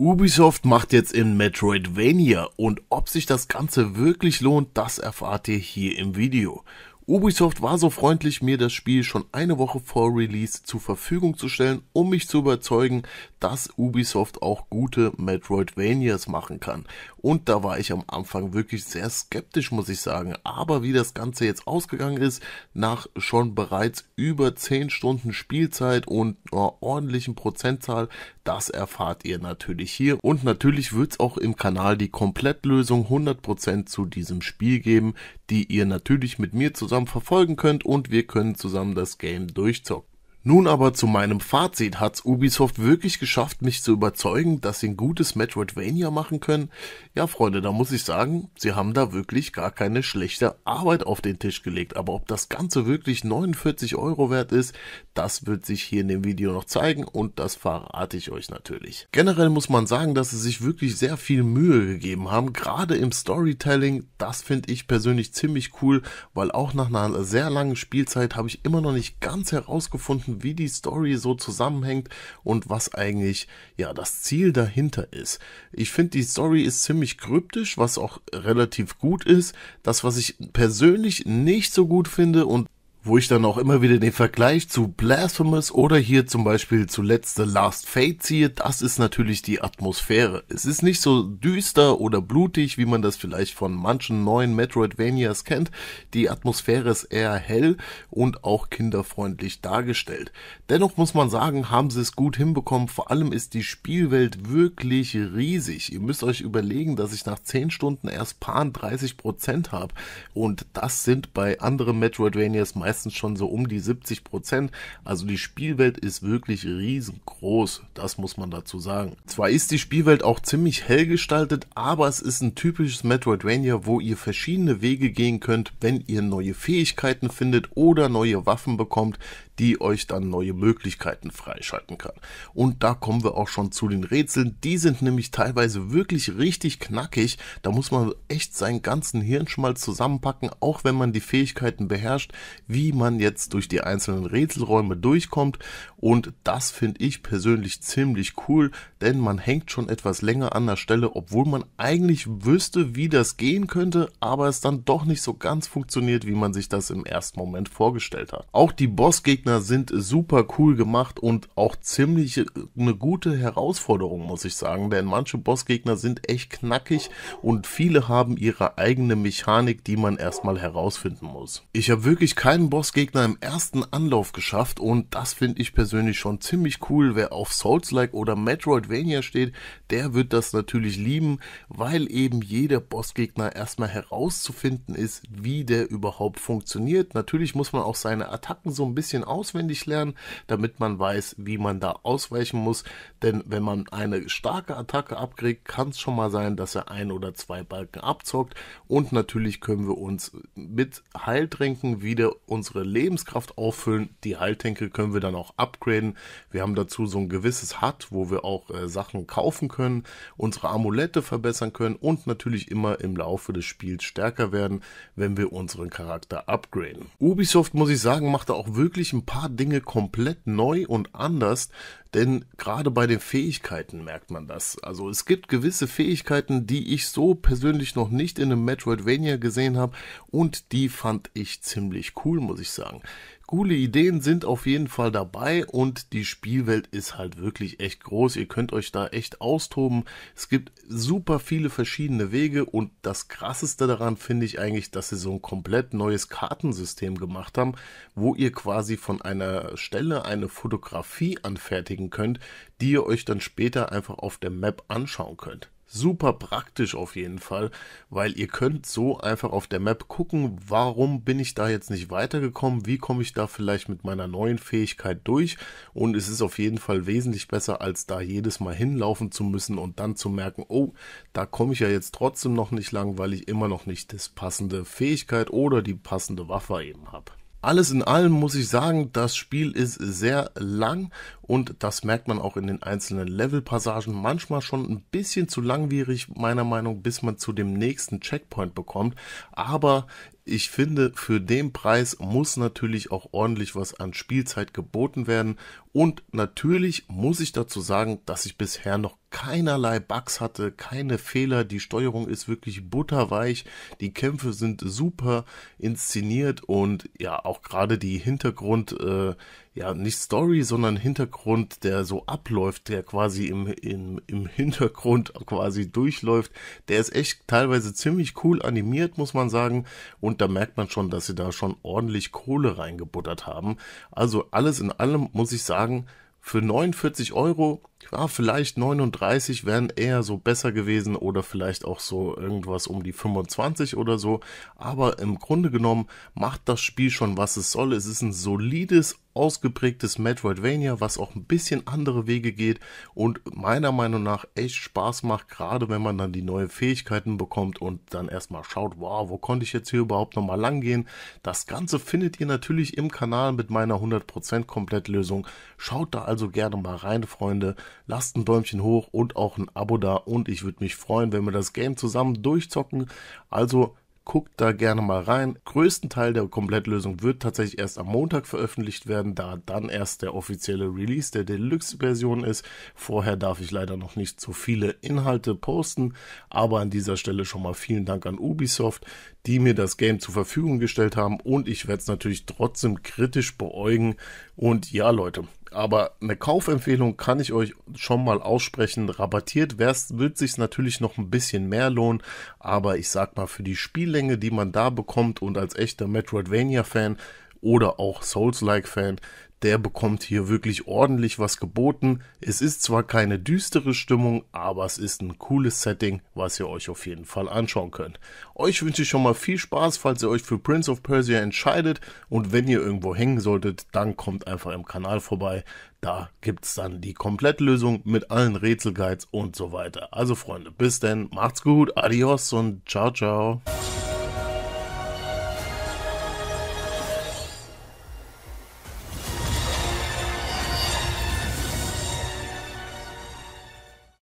Ubisoft macht jetzt in Metroidvania und ob sich das Ganze wirklich lohnt, das erfahrt ihr hier im Video. Ubisoft war so freundlich, mir das Spiel schon eine Woche vor Release zur Verfügung zu stellen, um mich zu überzeugen, dass Ubisoft auch gute Metroidvanias machen kann. Und da war ich am Anfang wirklich sehr skeptisch, muss ich sagen. Aber wie das Ganze jetzt ausgegangen ist, nach schon bereits über 10 Stunden Spielzeit und einer ordentlichen Prozentzahl, das erfahrt ihr natürlich hier. Und natürlich wird es auch im Kanal die Komplettlösung 100% zu diesem Spiel geben, die ihr natürlich mit mir zusammen verfolgen könnt und wir können zusammen das Game durchzocken. Nun aber zu meinem Fazit. Hat's Ubisoft wirklich geschafft, mich zu überzeugen, dass sie ein gutes Metroidvania machen können? Ja, Freunde, da muss ich sagen, sie haben da wirklich gar keine schlechte Arbeit auf den Tisch gelegt. Aber ob das Ganze wirklich 49 Euro wert ist, das wird sich hier in dem Video noch zeigen und das verrate ich euch natürlich. Generell muss man sagen, dass sie sich wirklich sehr viel Mühe gegeben haben, gerade im Storytelling. Das finde ich persönlich ziemlich cool, weil auch nach einer sehr langen Spielzeit habe ich immer noch nicht ganz herausgefunden, wie die Story so zusammenhängt und was eigentlich ja das Ziel dahinter ist. Ich finde, die Story ist ziemlich kryptisch, was auch relativ gut ist. Das, was ich persönlich nicht so gut finde und wo ich dann auch immer wieder den Vergleich zu Blasphemous oder hier zum Beispiel zuletzt The Last Fate ziehe, das ist natürlich die Atmosphäre. Es ist nicht so düster oder blutig, wie man das vielleicht von manchen neuen Metroidvanias kennt. Die Atmosphäre ist eher hell und auch kinderfreundlich dargestellt. Dennoch muss man sagen, haben sie es gut hinbekommen. Vor allem ist die Spielwelt wirklich riesig. Ihr müsst euch überlegen, dass ich nach 10 Stunden erst paar 30% habe. Und das sind bei anderen Metroidvanias meistens meistens schon so um die 70 Prozent. Also die Spielwelt ist wirklich riesengroß, das muss man dazu sagen. Zwar ist die Spielwelt auch ziemlich hell gestaltet, aber es ist ein typisches Metroidvania, wo ihr verschiedene Wege gehen könnt, wenn ihr neue Fähigkeiten findet oder neue Waffen bekommt, die euch dann neue Möglichkeiten freischalten kann. Und da kommen wir auch schon zu den Rätseln. Die sind nämlich teilweise wirklich richtig knackig. Da muss man echt seinen ganzen Hirnschmalz zusammenpacken, auch wenn man die Fähigkeiten beherrscht, wie man jetzt durch die einzelnen Rätselräume durchkommt. Und das finde ich persönlich ziemlich cool, denn man hängt schon etwas länger an der Stelle, obwohl man eigentlich wüsste, wie das gehen könnte, aber es dann doch nicht so ganz funktioniert, wie man sich das im ersten Moment vorgestellt hat. Auch die Bossgegner Gegner sind super cool gemacht und auch ziemlich äh, eine gute Herausforderung, muss ich sagen. Denn manche Bossgegner sind echt knackig und viele haben ihre eigene Mechanik, die man erstmal herausfinden muss. Ich habe wirklich keinen Bossgegner im ersten Anlauf geschafft und das finde ich persönlich schon ziemlich cool. Wer auf Souls-like oder Metroidvania steht, der wird das natürlich lieben, weil eben jeder Bossgegner erstmal herauszufinden ist, wie der überhaupt funktioniert. Natürlich muss man auch seine Attacken so ein bisschen aufbauen auswendig lernen, damit man weiß, wie man da ausweichen muss. Denn wenn man eine starke Attacke abkriegt, kann es schon mal sein, dass er ein oder zwei Balken abzockt. Und natürlich können wir uns mit Heiltränken wieder unsere Lebenskraft auffüllen. Die Heiltränke können wir dann auch upgraden. Wir haben dazu so ein gewisses Hut, wo wir auch äh, Sachen kaufen können, unsere Amulette verbessern können und natürlich immer im Laufe des Spiels stärker werden, wenn wir unseren Charakter upgraden. Ubisoft, muss ich sagen, macht da auch wirklich einen paar Dinge komplett neu und anders, denn gerade bei den Fähigkeiten merkt man das. Also es gibt gewisse Fähigkeiten, die ich so persönlich noch nicht in einem Metroidvania gesehen habe und die fand ich ziemlich cool, muss ich sagen. Coole Ideen sind auf jeden Fall dabei und die Spielwelt ist halt wirklich echt groß. Ihr könnt euch da echt austoben. Es gibt super viele verschiedene Wege und das Krasseste daran finde ich eigentlich, dass sie so ein komplett neues Kartensystem gemacht haben, wo ihr quasi von einer Stelle eine Fotografie anfertigt anlegen könnt, die ihr euch dann später einfach auf der Map anschauen könnt. Super praktisch auf jeden Fall, weil ihr könnt so einfach auf der Map gucken, warum bin ich da jetzt nicht weitergekommen, wie komme ich da vielleicht mit meiner neuen Fähigkeit durch und es ist auf jeden Fall wesentlich besser, als da jedes Mal hinlaufen zu müssen und dann zu merken, oh, da komme ich ja jetzt trotzdem noch nicht lang, weil ich immer noch nicht das passende Fähigkeit oder die passende Waffe eben habe. Alles in allem muss ich sagen, das Spiel ist sehr lang und das merkt man auch in den einzelnen Levelpassagen. Manchmal schon ein bisschen zu langwierig, meiner Meinung, bis man zu dem nächsten Checkpoint bekommt. Aber ich finde, für den Preis muss natürlich auch ordentlich was an Spielzeit geboten werden. Und natürlich muss ich dazu sagen, dass ich bisher noch keinerlei Bugs hatte, keine Fehler, die Steuerung ist wirklich butterweich, die Kämpfe sind super inszeniert und ja, auch gerade die Hintergrund, äh, ja, nicht Story, sondern Hintergrund, der so abläuft, der quasi im, im, im Hintergrund quasi durchläuft, der ist echt teilweise ziemlich cool animiert, muss man sagen. Und da merkt man schon, dass sie da schon ordentlich Kohle reingebuttert haben. Also alles in allem muss ich sagen, für 49 Euro, ja, vielleicht 39 wären eher so besser gewesen oder vielleicht auch so irgendwas um die 25 oder so. Aber im Grunde genommen macht das Spiel schon, was es soll. Es ist ein solides ausgeprägtes Metroidvania, was auch ein bisschen andere Wege geht und meiner Meinung nach echt Spaß macht, gerade wenn man dann die neuen Fähigkeiten bekommt und dann erstmal schaut, wow, wo konnte ich jetzt hier überhaupt nochmal lang gehen. Das Ganze findet ihr natürlich im Kanal mit meiner 100% Komplettlösung. Schaut da also gerne mal rein, Freunde. Lasst ein Däumchen hoch und auch ein Abo da und ich würde mich freuen, wenn wir das Game zusammen durchzocken. Also Guckt da gerne mal rein. Größten Teil der Komplettlösung wird tatsächlich erst am Montag veröffentlicht werden, da dann erst der offizielle Release der Deluxe-Version ist. Vorher darf ich leider noch nicht so viele Inhalte posten, aber an dieser Stelle schon mal vielen Dank an Ubisoft, die mir das Game zur Verfügung gestellt haben und ich werde es natürlich trotzdem kritisch beäugen. Und ja, Leute, aber eine Kaufempfehlung kann ich euch schon mal aussprechen. Rabattiert wär's, wird sich natürlich noch ein bisschen mehr lohnen, aber ich sag mal, für die Spiellänge, die man da bekommt und als echter Metroidvania-Fan oder auch Souls-like-Fan der bekommt hier wirklich ordentlich was geboten. Es ist zwar keine düstere Stimmung, aber es ist ein cooles Setting, was ihr euch auf jeden Fall anschauen könnt. Euch wünsche ich schon mal viel Spaß, falls ihr euch für Prince of Persia entscheidet und wenn ihr irgendwo hängen solltet, dann kommt einfach im Kanal vorbei. Da gibt es dann die Komplettlösung mit allen Rätselguides und so weiter. Also Freunde, bis denn, macht's gut, adios und ciao, ciao.